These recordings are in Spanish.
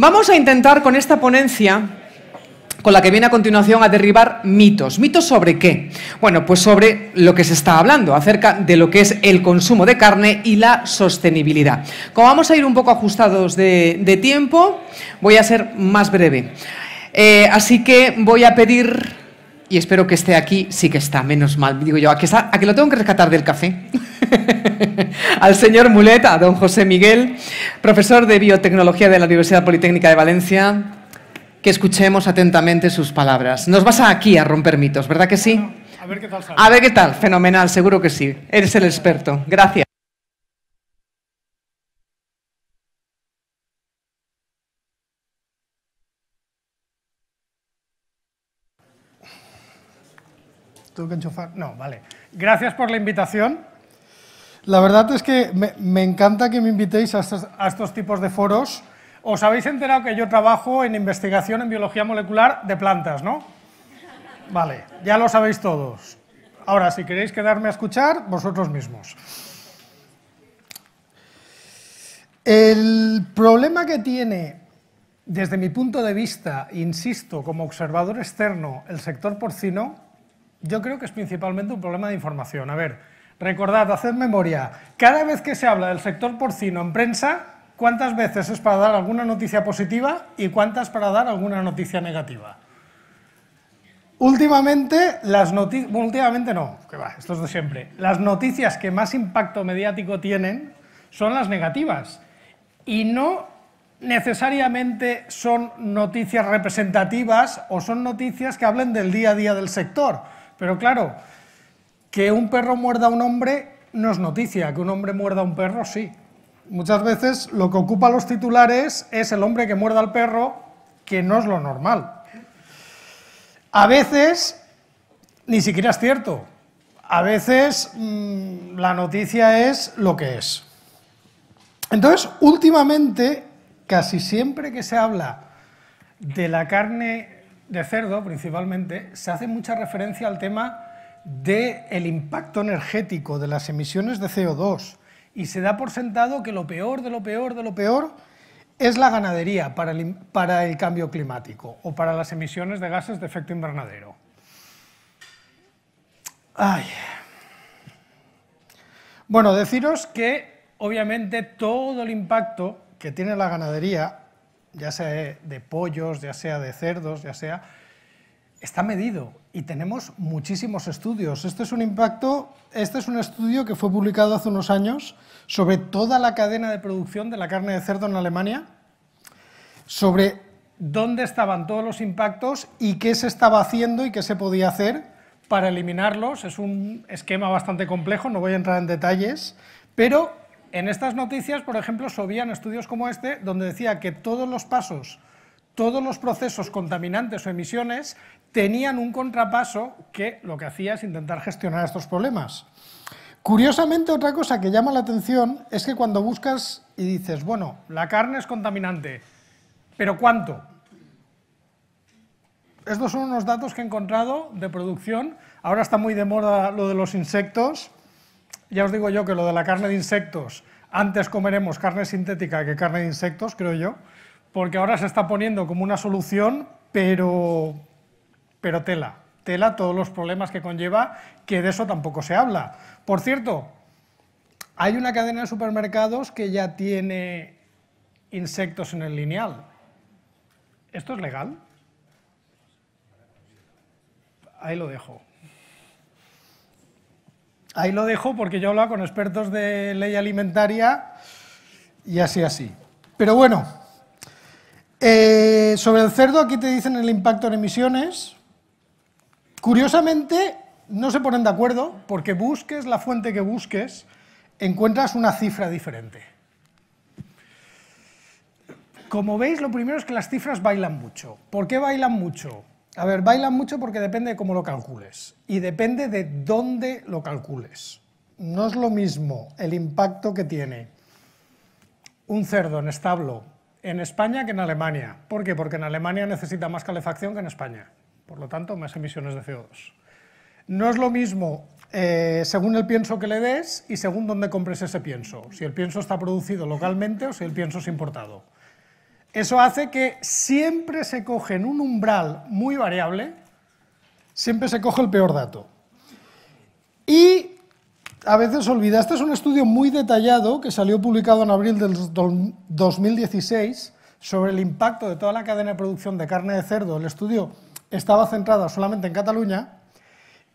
Vamos a intentar con esta ponencia con la que viene a continuación a derribar mitos. ¿Mitos sobre qué? Bueno, pues sobre lo que se está hablando, acerca de lo que es el consumo de carne y la sostenibilidad. Como vamos a ir un poco ajustados de, tiempo, voy a ser más breve. Eh, así que voy a pedir y espero que esté aquí, sí que está, menos mal. Digo yo, a que, lo tengo que rescatar del café. Al señor muleta, a don José Miguel, profesor de biotecnología de la Universidad Politécnica de Valencia, que escuchemos atentamente sus palabras. Nos vas aquí a romper mitos, ¿verdad que sí? a ver qué tal A ver qué tal, fenomenal, seguro que sí. Eres el experto. Gracias. Tengo que enchufar. No, vale. Gracias por la invitación. La verdad es que me, encanta que me invitéis a a estos, tipos de foros. Os habéis enterado que yo trabajo en investigación en biología molecular de plantas, ¿no? Vale, ya lo sabéis todos. Ahora, si queréis quedarme a escuchar, vosotros mismos. El problema que tiene, desde mi punto de vista, insisto, como observador externo, el sector porcino yo creo que es principalmente un problema de información. A ver, recordad, haced memoria. Cada vez que se habla del sector porcino en prensa, ¿cuántas veces es para dar alguna noticia positiva y cuántas para dar alguna noticia negativa? Últimamente, las noticias, últimamente no, que va, esto es de siempre. Las noticias que más impacto mediático tienen son las negativas y no necesariamente son noticias representativas o son noticias que hablen del día a día del sector. Pero claro, que un perro muerda a un hombre no es noticia, que un hombre muerda a un perro sí. Muchas veces lo que ocupa los titulares es el hombre que muerda al perro, que no es lo normal. A veces ni siquiera es cierto. A veces mm, la noticia es lo que es. Entonces, últimamente, casi siempre que se habla de la carne de cerdo principalmente, se hace mucha referencia al tema del el impacto energético, de las emisiones de CO2, y se da por sentado que lo peor de lo peor de lo peor es la ganadería para el, para el cambio climático o para las emisiones de gases de efecto invernadero. Ay. Bueno, deciros que obviamente todo el impacto que tiene la ganadería ya sea de, pollos, ya sea de cerdos, ya sea, está medido y tenemos muchísimos estudios. Este es un impacto, este es un estudio que fue publicado hace unos años sobre toda la cadena de producción de la carne de cerdo en Alemania, sobre dónde estaban todos los impactos y qué se estaba haciendo y qué se podía hacer para eliminarlos. Es un esquema bastante complejo, no voy a entrar en detalles, pero en estas noticias, por ejemplo, se estudios como este, donde decía que todos los pasos, todos los procesos contaminantes o emisiones tenían un contrapaso que lo que hacía es intentar gestionar estos problemas. Curiosamente, otra cosa que llama la atención es que cuando buscas y dices, bueno, la carne es contaminante, pero ¿cuánto? Estos son unos datos que he encontrado de producción. Ahora está muy de moda lo de los insectos, ya os digo yo que lo de la carne de insectos, antes comeremos carne sintética que carne de insectos, creo yo, porque ahora se está poniendo como una solución, pero, pero tela, tela todos los problemas que conlleva, que de eso tampoco se habla. Por cierto, hay una cadena de supermercados que ya tiene insectos en el lineal. ¿Esto es legal? Ahí lo dejo. Ahí lo dejo porque yo hablo con expertos de ley alimentaria y así, así. Pero bueno, eh, sobre el cerdo aquí te dicen el impacto en emisiones. Curiosamente, no se ponen de acuerdo porque busques la fuente que busques, encuentras una cifra diferente. Como veis, lo primero es que las cifras bailan mucho. ¿Por qué bailan mucho? A ver, baila mucho porque depende de cómo lo calcules y depende de dónde lo calcules. No es lo mismo el impacto que tiene un cerdo en establo en España que en Alemania. ¿Por qué? Porque en Alemania necesita más calefacción que en España. Por lo tanto, más emisiones de CO2. No es lo mismo eh, según el pienso que le des y según dónde compres ese pienso. Si el pienso está producido localmente o si el pienso es importado. Eso hace que siempre se coge en un umbral muy variable, siempre se coge el peor dato. Y a veces olvida, este es un estudio muy detallado que salió publicado en abril del 2016 sobre el impacto de toda la cadena de producción de carne de cerdo. El estudio estaba centrado solamente en Cataluña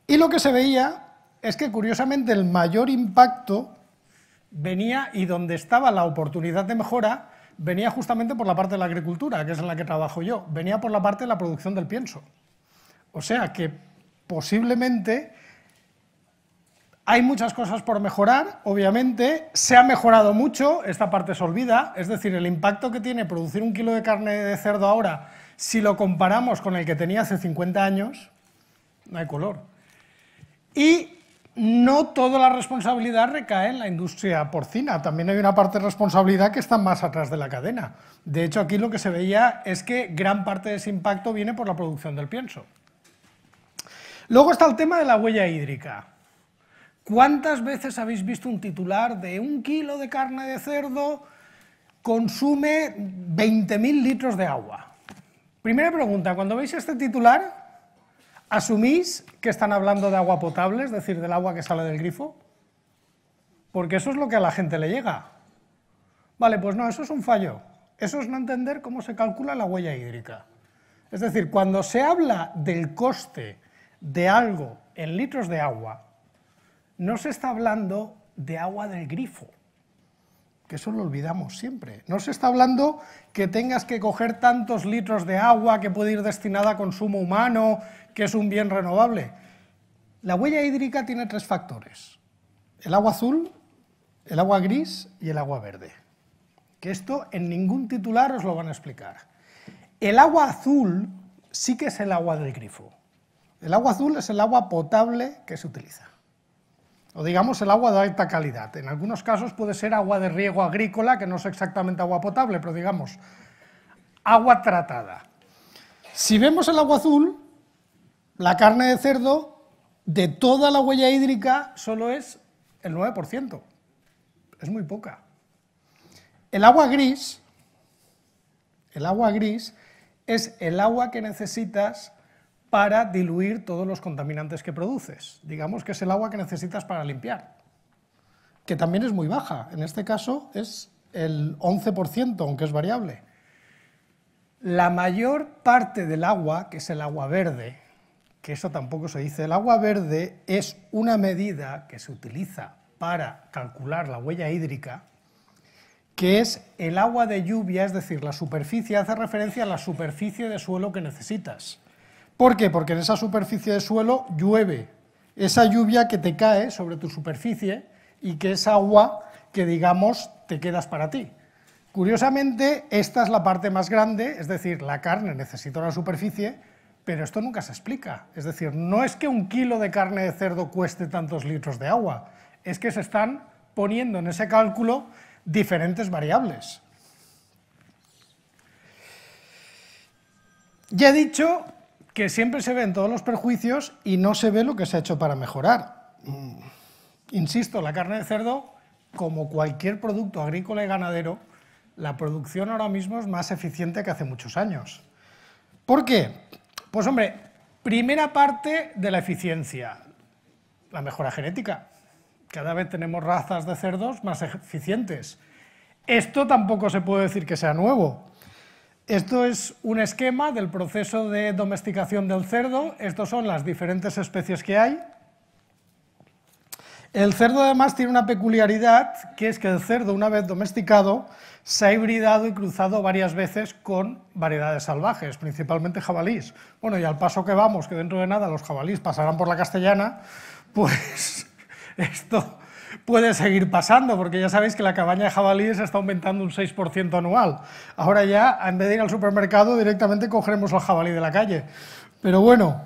y lo que se veía es que curiosamente el mayor impacto venía y donde estaba la oportunidad de mejora venía justamente por la parte de la agricultura, que es en la que trabajo yo, venía por la parte de la producción del pienso. O sea que posiblemente hay muchas cosas por mejorar, obviamente, se ha mejorado mucho, esta parte se olvida, es decir, el impacto que tiene producir un kilo de carne de cerdo ahora, si lo comparamos con el que tenía hace 50 años, no hay color. Y no toda la responsabilidad recae en la industria porcina, también hay una parte de responsabilidad que está más atrás de la cadena. De hecho, aquí lo que se veía es que gran parte de ese impacto viene por la producción del pienso. Luego está el tema de la huella hídrica. ¿Cuántas veces habéis visto un titular de un kilo de carne de cerdo consume 20.000 litros de agua? Primera pregunta, cuando veis este titular, ¿Asumís que están hablando de agua potable, es decir, del agua que sale del grifo? Porque eso es lo que a la gente le llega. Vale, pues no, eso es un fallo. Eso es no entender cómo se calcula la huella hídrica. Es decir, cuando se habla del coste de algo en litros de agua, no se está hablando de agua del grifo eso lo olvidamos siempre. No se está hablando que tengas que coger tantos litros de agua que puede ir destinada a consumo humano, que es un bien renovable. La huella hídrica tiene tres factores, el agua azul, el agua gris y el agua verde, que esto en ningún titular os lo van a explicar. El agua azul sí que es el agua del grifo. El agua azul es el agua potable que se utiliza o digamos el agua de alta calidad. En algunos casos puede ser agua de riego agrícola, que no es exactamente agua potable, pero digamos agua tratada. Si vemos el agua azul, la carne de cerdo, de toda la huella hídrica, solo es el 9%. Es muy poca. El agua gris, el agua gris es el agua que necesitas para diluir todos los contaminantes que produces. Digamos que es el agua que necesitas para limpiar, que también es muy baja. En este caso es el 11%, aunque es variable. La mayor parte del agua, que es el agua verde, que eso tampoco se dice, el agua verde es una medida que se utiliza para calcular la huella hídrica, que es el agua de lluvia, es decir, la superficie, hace referencia a la superficie de suelo que necesitas. ¿Por qué? Porque en esa superficie de suelo llueve esa lluvia que te cae sobre tu superficie y que es agua que, digamos, te quedas para ti. Curiosamente, esta es la parte más grande, es decir, la carne necesita una superficie, pero esto nunca se explica. Es decir, no es que un kilo de carne de cerdo cueste tantos litros de agua, es que se están poniendo en ese cálculo diferentes variables. Ya he dicho que siempre se ven todos los perjuicios y no se ve lo que se ha hecho para mejorar. Mm. Insisto, la carne de cerdo, como cualquier producto agrícola y ganadero, la producción ahora mismo es más eficiente que hace muchos años. ¿Por qué? Pues hombre, primera parte de la eficiencia, la mejora genética. Cada vez tenemos razas de cerdos más eficientes. Esto tampoco se puede decir que sea nuevo. Esto es un esquema del proceso de domesticación del cerdo. Estas son las diferentes especies que hay. El cerdo además tiene una peculiaridad, que es que el cerdo, una vez domesticado, se ha hibridado y cruzado varias veces con variedades salvajes, principalmente jabalís. Bueno, y al paso que vamos, que dentro de nada los jabalís pasarán por la castellana, pues esto puede seguir pasando, porque ya sabéis que la cabaña de jabalíes está aumentando un 6% anual. Ahora ya, en vez de ir al supermercado, directamente cogeremos al jabalí de la calle. Pero bueno,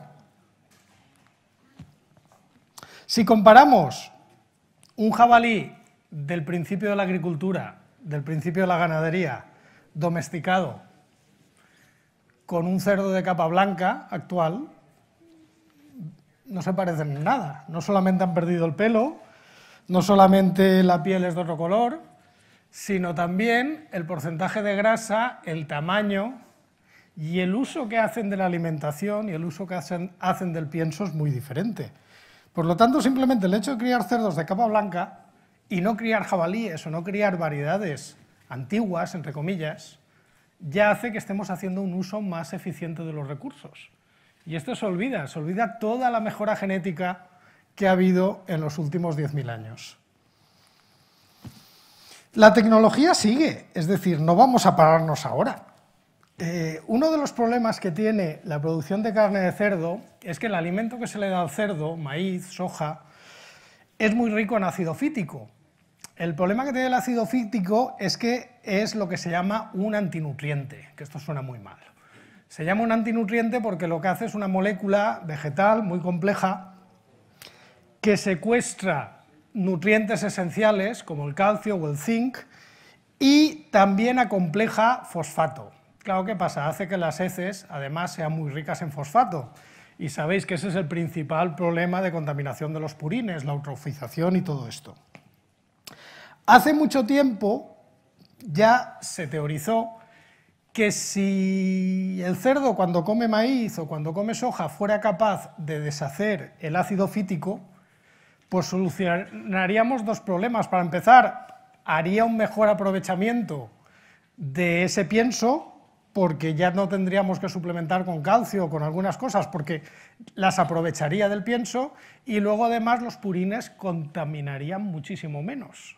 si comparamos un jabalí del principio de la agricultura, del principio de la ganadería, domesticado, con un cerdo de capa blanca actual, no se parecen nada. No solamente han perdido el pelo, no solamente la piel es de otro color, sino también el porcentaje de grasa, el tamaño y el uso que hacen de la alimentación y el uso que hacen, hacen del pienso es muy diferente. Por lo tanto, simplemente el hecho de criar cerdos de capa blanca y no criar jabalíes o no criar variedades antiguas, entre comillas, ya hace que estemos haciendo un uso más eficiente de los recursos. Y esto se olvida, se olvida toda la mejora genética que ha habido en los últimos 10.000 años. La tecnología sigue, es decir, no vamos a pararnos ahora. Eh, uno de los problemas que tiene la producción de carne de cerdo es que el alimento que se le da al cerdo, maíz, soja, es muy rico en ácido fítico. El problema que tiene el ácido fítico es que es lo que se llama un antinutriente, que esto suena muy mal. Se llama un antinutriente porque lo que hace es una molécula vegetal muy compleja que secuestra nutrientes esenciales como el calcio o el zinc y también acompleja fosfato. Claro, ¿qué pasa? Hace que las heces además sean muy ricas en fosfato. Y sabéis que ese es el principal problema de contaminación de los purines, la eutrofización y todo esto. Hace mucho tiempo ya se teorizó que si el cerdo cuando come maíz o cuando come soja fuera capaz de deshacer el ácido fítico, pues solucionaríamos dos problemas. Para empezar, haría un mejor aprovechamiento de ese pienso porque ya no tendríamos que suplementar con calcio o con algunas cosas, porque las aprovecharía del pienso y luego además los purines contaminarían muchísimo menos.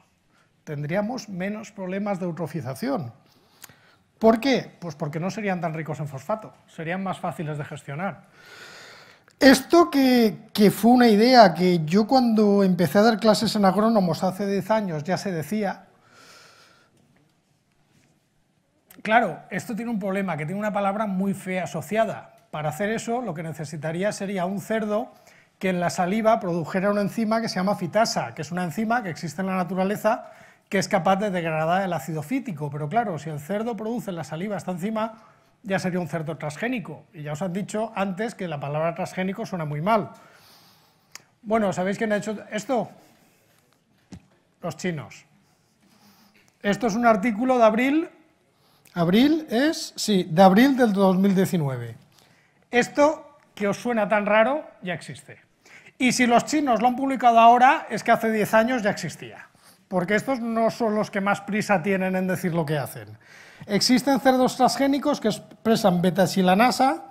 Tendríamos menos problemas de eutrofización. ¿Por qué? Pues porque no serían tan ricos en fosfato, serían más fáciles de gestionar. Esto que, fue una idea que yo cuando empecé a dar clases en agrónomos hace 10 años ya se decía. Claro, esto tiene un problema, que tiene una palabra muy fea asociada. Para hacer eso lo que necesitaría sería un cerdo que en la saliva produjera una enzima que se llama fitasa, que es una enzima que existe en la naturaleza que es capaz de degradar el ácido fítico. Pero claro, si el cerdo produce en la saliva esta enzima, ya sería un cerdo transgénico. Y ya os han dicho antes que la palabra transgénico suena muy mal. Bueno, ¿sabéis quién ha hecho esto? Los chinos. Esto es un artículo de abril. ¿Abril es? Sí, de abril del 2019. Esto que os suena tan raro ya existe. Y si los chinos lo han publicado ahora, es que hace 10 años ya existía. Porque estos no son los que más prisa tienen en decir lo que hacen. Existen cerdos transgénicos que expresan beta silanasa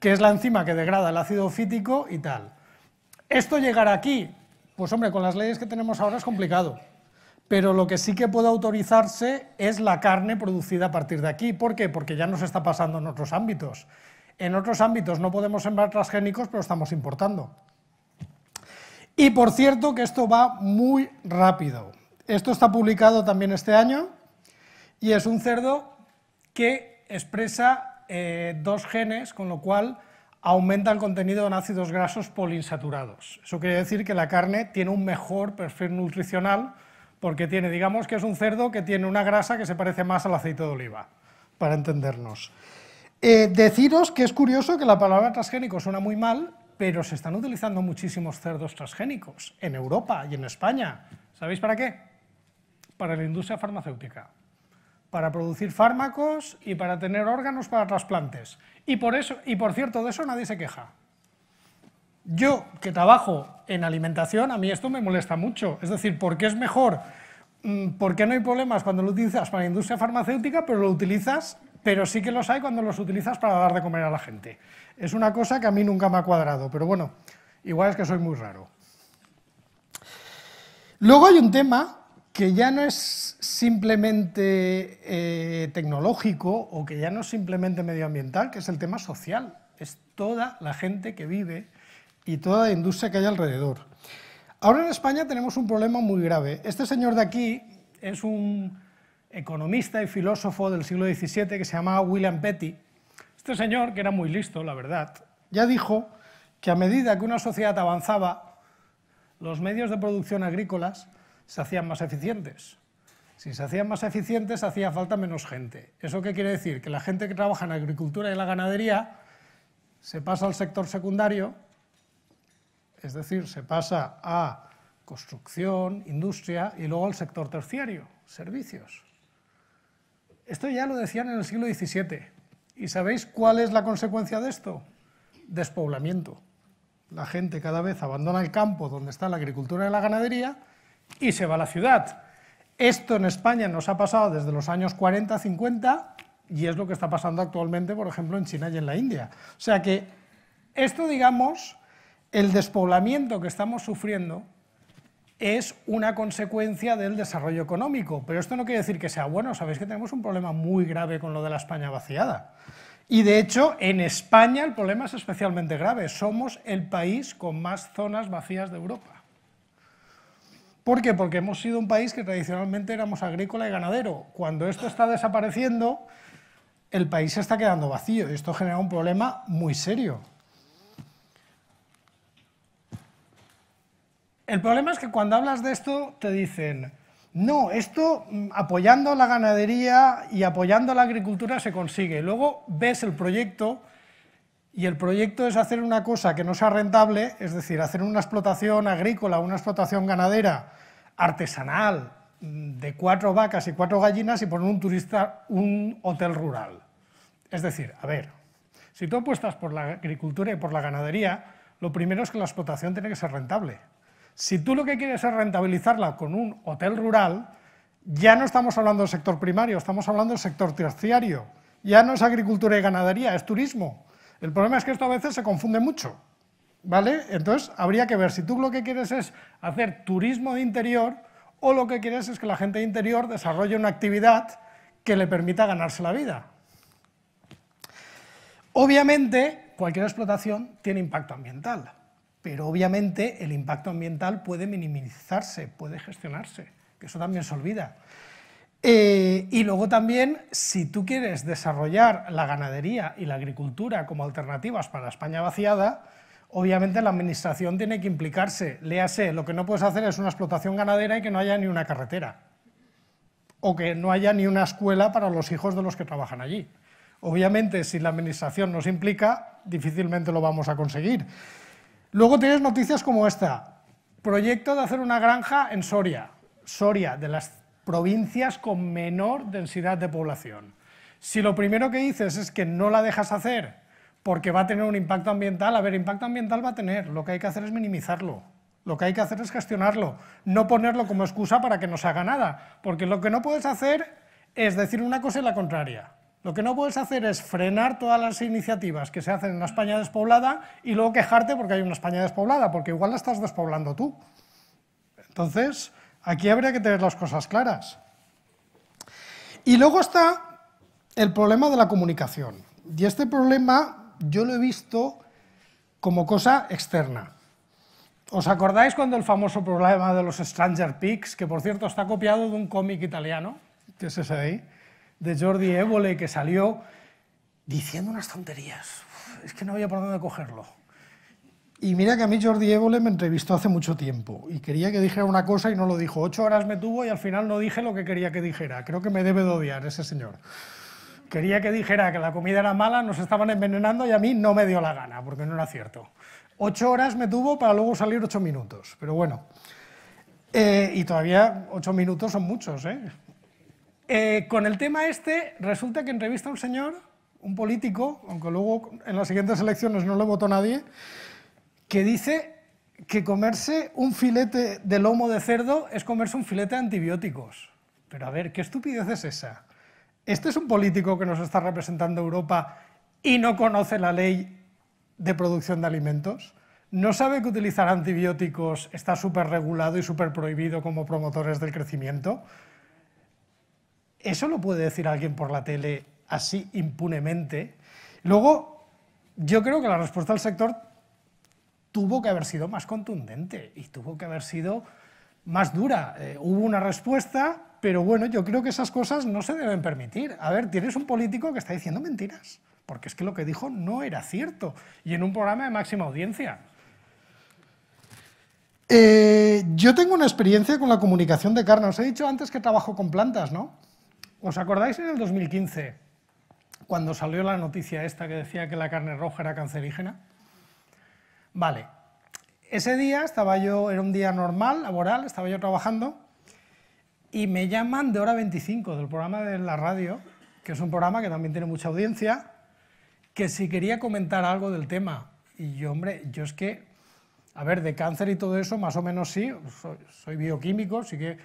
que es la enzima que degrada el ácido fítico y tal. ¿Esto llegar aquí? Pues hombre, con las leyes que tenemos ahora es complicado. Pero lo que sí que puede autorizarse es la carne producida a partir de aquí. ¿Por qué? Porque ya nos está pasando en otros ámbitos. En otros ámbitos no podemos sembrar transgénicos, pero estamos importando. Y por cierto que esto va muy rápido. Esto está publicado también este año y es un cerdo que expresa eh, dos genes, con lo cual aumenta el contenido en ácidos grasos poliinsaturados. Eso quiere decir que la carne tiene un mejor perfil nutricional porque tiene, digamos que es un cerdo que tiene una grasa que se parece más al aceite de oliva, para entendernos. Eh, deciros que es curioso que la palabra transgénico suena muy mal, pero se están utilizando muchísimos cerdos transgénicos en Europa y en España. ¿Sabéis para qué? Para la industria farmacéutica para producir fármacos y para tener órganos para trasplantes. Y por, eso, y por cierto, de eso nadie se queja. Yo, que trabajo en alimentación, a mí esto me molesta mucho. Es decir, ¿por qué es mejor? Mm, ¿Por qué no hay problemas cuando lo utilizas para la industria farmacéutica, pero lo utilizas, pero sí que los hay cuando los utilizas para dar de comer a la gente? Es una cosa que a mí nunca me ha cuadrado, pero bueno, igual es que soy muy raro. Luego hay un tema que ya no es simplemente eh, tecnológico o que ya no es simplemente medioambiental, que es el tema social. Es toda la gente que vive y toda la industria que hay alrededor. Ahora en España tenemos un problema muy grave. Este señor de aquí es un economista y filósofo del siglo XVII que se llamaba William Petty. Este señor, que era muy listo, la verdad, ya dijo que a medida que una sociedad avanzaba, los medios de producción agrícolas se hacían más eficientes. Si se hacían más eficientes, hacía falta menos gente. ¿Eso qué quiere decir? Que la gente que trabaja en la agricultura y la ganadería se pasa al sector secundario, es decir, se pasa a construcción, industria y luego al sector terciario, servicios. Esto ya lo decían en el siglo XVII. ¿Y sabéis cuál es la consecuencia de esto? Despoblamiento. La gente cada vez abandona el campo donde está la agricultura y la ganadería y se va a la ciudad. Esto en España nos ha pasado desde los años 40, 50 y es lo que está pasando actualmente, por ejemplo, en China y en la India. O sea que esto, digamos, el despoblamiento que estamos sufriendo es una consecuencia del desarrollo económico, pero esto no quiere decir que sea bueno, sabéis que tenemos un problema muy grave con lo de la España vaciada. Y de hecho, en España el problema es especialmente grave, somos el país con más zonas vacías de Europa. ¿Por qué? Porque hemos sido un país que tradicionalmente éramos agrícola y ganadero. Cuando esto está desapareciendo, el país se está quedando vacío y esto genera un problema muy serio. El problema es que cuando hablas de esto te dicen, no, esto mm, apoyando la ganadería y apoyando la agricultura se consigue. Luego ves el proyecto y el proyecto es hacer una cosa que no sea rentable, es decir, hacer una explotación agrícola, una explotación ganadera, artesanal, de cuatro vacas y cuatro gallinas y poner un turista un hotel rural. Es decir, a ver, si tú apuestas por la agricultura y por la ganadería, lo primero es que la explotación tiene que ser rentable. Si tú lo que quieres es rentabilizarla con un hotel rural, ya no estamos hablando del sector primario, estamos hablando del sector terciario. Ya no es agricultura y ganadería, es turismo. El problema es que esto a veces se confunde mucho, ¿vale? Entonces habría que ver si tú lo que quieres es hacer turismo de interior o lo que quieres es que la gente de interior desarrolle una actividad que le permita ganarse la vida. Obviamente, cualquier explotación tiene impacto ambiental, pero obviamente el impacto ambiental puede minimizarse, puede gestionarse, que eso también se olvida. Eh, y luego también, si tú quieres desarrollar la ganadería y la agricultura como alternativas para España vaciada, obviamente la administración tiene que implicarse. Léase, lo que no puedes hacer es una explotación ganadera y que no haya ni una carretera. O que no haya ni una escuela para los hijos de los que trabajan allí. Obviamente, si la administración nos implica, difícilmente lo vamos a conseguir. Luego tienes noticias como esta. Proyecto de hacer una granja en Soria. Soria, de las provincias con menor densidad de población. Si lo primero que dices es que no la dejas hacer porque va a tener un impacto ambiental, a ver, impacto ambiental va a tener, lo que hay que hacer es minimizarlo. Lo que hay que hacer es gestionarlo, no ponerlo como excusa para que no se haga nada, porque lo que no puedes hacer es decir una cosa y la contraria. Lo que no puedes hacer es frenar todas las iniciativas que se hacen en la España despoblada y luego quejarte porque hay una España despoblada, porque igual la estás despoblando tú. Entonces, Aquí habría que tener las cosas claras. Y luego está el problema de la comunicación. Y este problema yo lo he visto como cosa externa. ¿Os acordáis cuando el famoso problema de los Stranger Peaks, que por cierto está copiado de un cómic italiano, que es ese de ahí, de Jordi Evole que salió diciendo unas tonterías? es que no había por dónde cogerlo. Y mira que a mí Jordi Évole me entrevistó hace mucho tiempo y quería que dijera una cosa y no lo dijo. Ocho horas me tuvo y al final no dije lo que quería que dijera. Creo que me debe de odiar ese señor. Quería que dijera que la comida era mala, nos estaban envenenando y a mí no me dio la gana, porque no era cierto. Ocho horas me tuvo para luego salir ocho minutos, pero bueno. Eh, y todavía ocho minutos son muchos. ¿eh? ¿eh? con el tema este, resulta que entrevista a un señor, un político, aunque luego en las siguientes elecciones no le votó nadie, que dice que comerse un filete de lomo de cerdo es comerse un filete de antibióticos. Pero a ver, ¿qué estupidez es esa? Este es un político que nos está representando Europa y no conoce la ley de producción de alimentos. No sabe que utilizar antibióticos está súper regulado y súper prohibido como promotores del crecimiento. Eso lo puede decir alguien por la tele así impunemente. Luego, yo creo que la respuesta del sector tuvo que haber sido más contundente y tuvo que haber sido más dura. Eh, hubo una respuesta, pero bueno, yo creo que esas cosas no se deben permitir. A ver, tienes un político que está diciendo mentiras, porque es que lo que dijo no era cierto, y en un programa de máxima audiencia. Eh, yo tengo una experiencia con la comunicación de carne. Os he dicho antes que trabajo con plantas, ¿no? ¿Os acordáis en el 2015, cuando salió la noticia esta que decía que la carne roja era cancerígena? Vale, ese día estaba yo, era un día normal, laboral, estaba yo trabajando y me llaman de hora 25 del programa de la radio, que es un programa que también tiene mucha audiencia, que si quería comentar algo del tema. Y yo, hombre, yo es que, a ver, de cáncer y todo eso, más o menos sí, soy, bioquímico, sí que,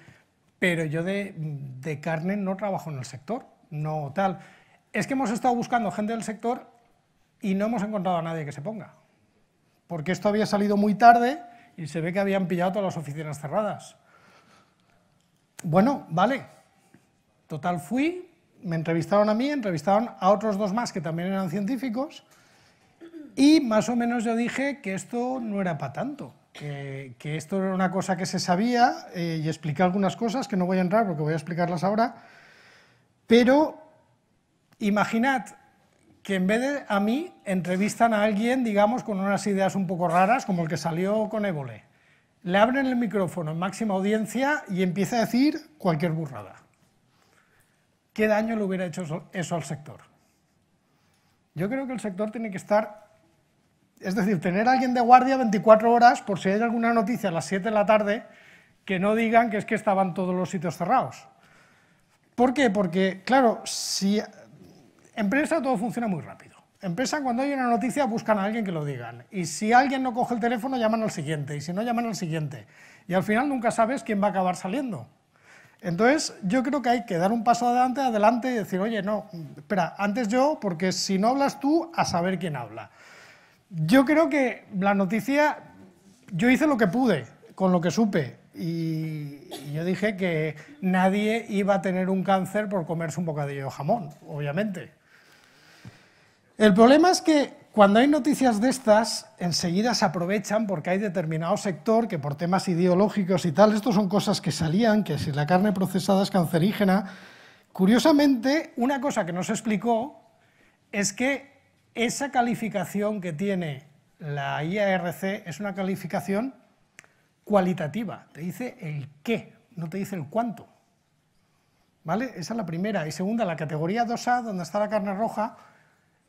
pero yo de, de carne no trabajo en el sector, no tal. Es que hemos estado buscando gente del sector y no hemos encontrado a nadie que se ponga porque esto había salido muy tarde y se ve que habían pillado todas las oficinas cerradas. Bueno, vale. Total fui, me entrevistaron a mí, entrevistaron a otros dos más que también eran científicos y más o menos yo dije que esto no era para tanto, que, esto era una cosa que se sabía eh, y expliqué algunas cosas que no voy a entrar porque voy a explicarlas ahora, pero imaginad que en vez de a mí entrevistan a alguien, digamos, con unas ideas un poco raras, como el que salió con Évole. Le abren el micrófono en máxima audiencia y empieza a decir cualquier burrada. ¿Qué daño le hubiera hecho eso al sector? Yo creo que el sector tiene que estar, es decir, tener a alguien de guardia 24 horas por si hay alguna noticia a las 7 de la tarde que no digan que es que estaban todos los sitios cerrados. ¿Por qué? Porque, claro, si Empresa todo funciona muy rápido. Empresa cuando hay una noticia buscan a alguien que lo digan. Y si alguien no coge el teléfono llaman al siguiente. Y si no llaman al siguiente. Y al final nunca sabes quién va a acabar saliendo. Entonces, yo creo que hay que dar un paso adelante, adelante y decir, oye, no, espera, antes yo, porque si no hablas tú, a saber quién habla. Yo creo que la noticia, yo hice lo que pude, con lo que supe, y yo dije que nadie iba a tener un cáncer por comerse un bocadillo de jamón, obviamente. El problema es que cuando hay noticias de estas, enseguida se aprovechan porque hay determinado sector que por temas ideológicos y tal, estos son cosas que salían, que si la carne procesada es cancerígena. Curiosamente, una cosa que no se explicó es que esa calificación que tiene la IARC es una calificación cualitativa, te dice el qué, no te dice el cuánto. ¿Vale? Esa es la primera. Y segunda, la categoría 2A, donde está la carne roja,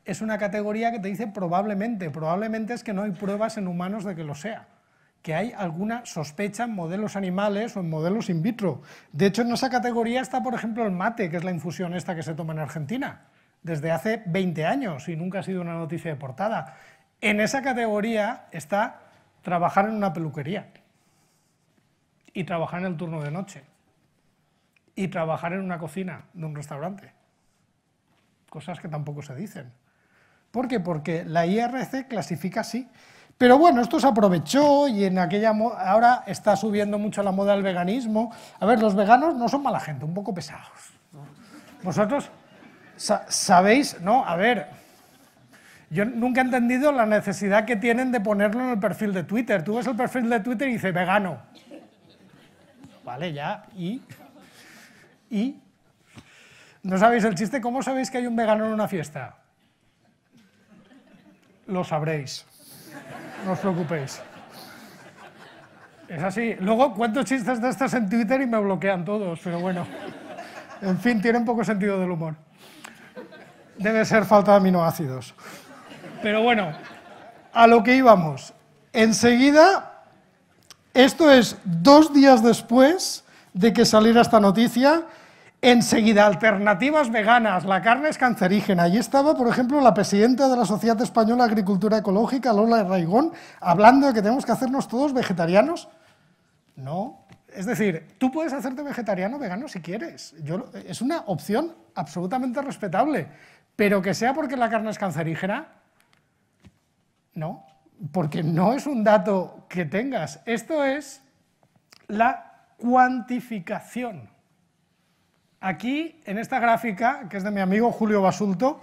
es una categoría que te dice probablemente. Probablemente es que no hay pruebas en humanos de que lo sea. Que hay alguna sospecha en modelos animales o en modelos in vitro. De hecho, en esa categoría está, por ejemplo, el mate, que es la infusión esta que se toma en Argentina desde hace 20 años y nunca ha sido una noticia de portada. En esa categoría está trabajar en una peluquería y trabajar en el turno de noche y trabajar en una cocina de un restaurante. Cosas que tampoco se dicen. ¿Por qué? Porque la IRC clasifica así. Pero bueno, esto se aprovechó y en aquella ahora está subiendo mucho la moda del veganismo. A ver, los veganos no son mala gente, un poco pesados. Vosotros sabéis, ¿no? A ver, yo nunca he entendido la necesidad que tienen de ponerlo en el perfil de Twitter. Tú ves el perfil de Twitter y dice vegano. Vale, ya, y. ¿Y? ¿No sabéis el chiste? ¿Cómo sabéis que hay un vegano en una fiesta? lo sabréis. No os preocupéis. Es así. Luego cuento chistes de estas en Twitter y me bloquean todos, pero bueno. En fin, tienen poco sentido del humor. Debe ser falta de aminoácidos. Pero bueno, a lo que íbamos. Enseguida, esto es dos días después de que saliera esta noticia, Enseguida, alternativas veganas, la carne es cancerígena. Allí estaba, por ejemplo, la presidenta de la Sociedad Española de Agricultura Ecológica, Lola Raigón, hablando de que tenemos que hacernos todos vegetarianos. No. Es decir, tú puedes hacerte vegetariano vegano si quieres. Yo, es una opción absolutamente respetable. Pero que sea porque la carne es cancerígena, no. Porque no es un dato que tengas. Esto es la cuantificación Aquí, en esta gráfica, que es de mi amigo Julio Basulto,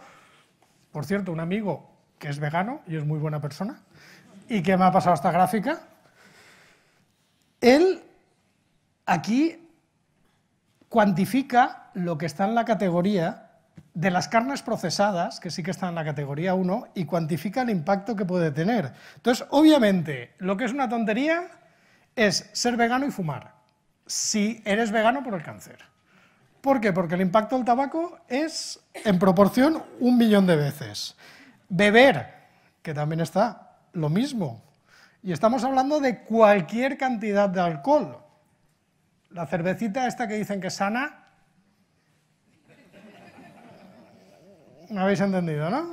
por cierto, un amigo que es vegano y es muy buena persona, y que me ha pasado esta gráfica, él aquí cuantifica lo que está en la categoría de las carnes procesadas, que sí que están en la categoría 1, y cuantifica el impacto que puede tener. Entonces, obviamente, lo que es una tontería es ser vegano y fumar, si eres vegano por el cáncer. ¿Por qué? Porque el impacto del tabaco es en proporción un millón de veces. Beber, que también está lo mismo. Y estamos hablando de cualquier cantidad de alcohol. La cervecita esta que dicen que sana, ¿me habéis entendido, no?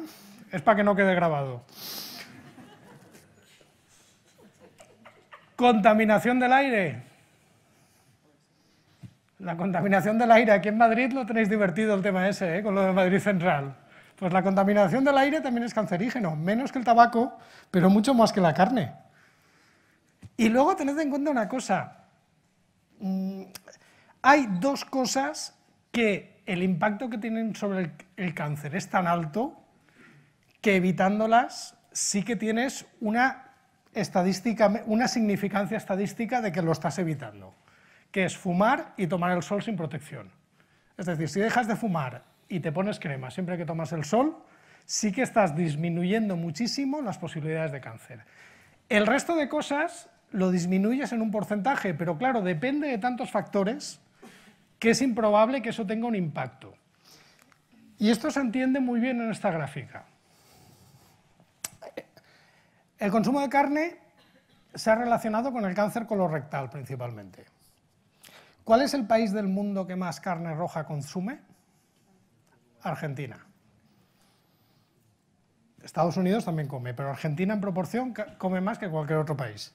Es para que no quede grabado. Contaminación del aire, la contaminación del aire. Aquí en Madrid lo tenéis divertido el tema ese, ¿eh? con lo de Madrid Central. Pues la contaminación del aire también es cancerígeno, menos que el tabaco, pero mucho más que la carne. Y luego tened en cuenta una cosa. Mm, hay dos cosas que el impacto que tienen sobre el, cáncer es tan alto que evitándolas sí que tienes una, estadística, una significancia estadística de que lo estás evitando que es fumar y tomar el sol sin protección. Es decir, si dejas de fumar y te pones crema siempre que tomas el sol, sí que estás disminuyendo muchísimo las posibilidades de cáncer. El resto de cosas lo disminuyes en un porcentaje, pero claro, depende de tantos factores que es improbable que eso tenga un impacto. Y esto se entiende muy bien en esta gráfica. El consumo de carne se ha relacionado con el cáncer colorectal principalmente. ¿Cuál es el país del mundo que más carne roja consume? Argentina. Estados Unidos también come, pero Argentina en proporción come más que cualquier otro país.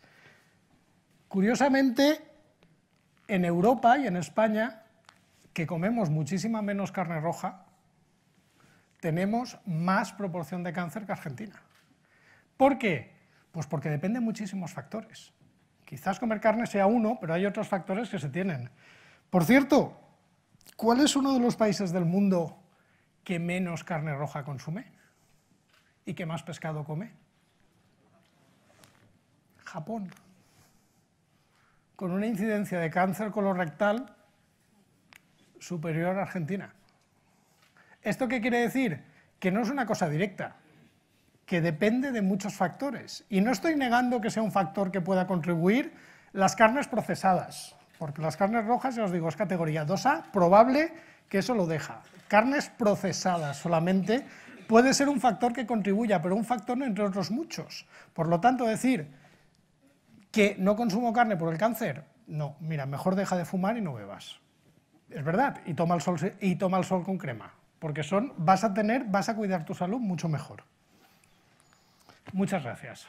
Curiosamente, en Europa y en España, que comemos muchísima menos carne roja, tenemos más proporción de cáncer que Argentina. ¿Por qué? Pues porque depende muchísimos factores. Quizás comer carne sea uno, pero hay otros factores que se tienen. Por cierto, ¿cuál es uno de los países del mundo que menos carne roja consume y que más pescado come? Japón, con una incidencia de cáncer colorectal superior a Argentina. ¿Esto qué quiere decir? Que no es una cosa directa, que depende de muchos factores. Y no estoy negando que sea un factor que pueda contribuir las carnes procesadas, porque las carnes rojas, ya os digo, es categoría 2A, probable que eso lo deja. Carnes procesadas solamente puede ser un factor que contribuya, pero un factor entre otros muchos. Por lo tanto, decir que no consumo carne por el cáncer, no, mira, mejor deja de fumar y no bebas. Es verdad, y toma el sol, y toma el sol con crema, porque son, vas a tener, vas a cuidar tu salud mucho mejor. Muchas gracias.